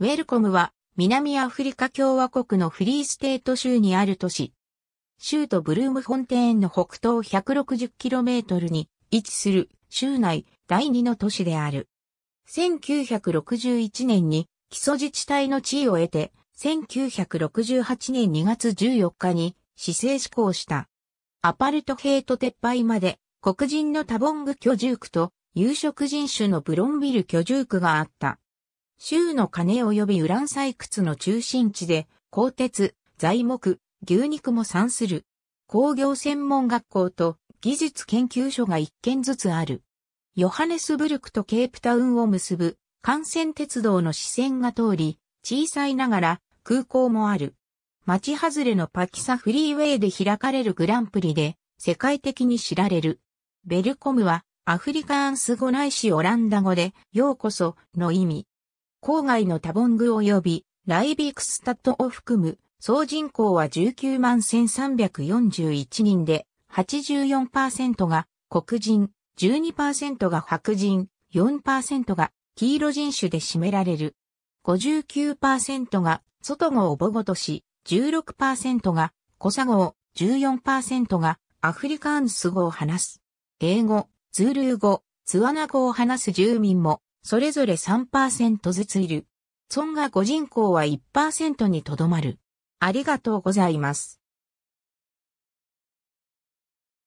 ウェルコムは南アフリカ共和国のフリーステート州にある都市。州都ブルームフォンテーンの北東 160km に位置する州内第2の都市である。1961年に基礎自治体の地位を得て、1968年2月14日に市政施行した。アパルトヘイト撤廃まで黒人のタボング居住区と有色人種のブロンビル居住区があった。州の金及びウラン採掘の中心地で、鋼鉄、材木、牛肉も産する。工業専門学校と技術研究所が一軒ずつある。ヨハネスブルクとケープタウンを結ぶ幹線鉄道の支線が通り、小さいながら空港もある。町外れのパキサフリーウェイで開かれるグランプリで世界的に知られる。ベルコムはアフリカンス語ないしオランダ語でようこその意味。郊外のタボング及びライビクスタットを含む総人口は19万1341人で84%が黒人、12%が白人、4%が黄色人種で占められる。59%が外語を母語とし、16%が小佐語を、14%がアフリカンス語を話す。英語、ズールー語、ツワナ語を話す住民もそれぞれ3%ずついる。村が個人口は1%にとどまる。ありがとうございます。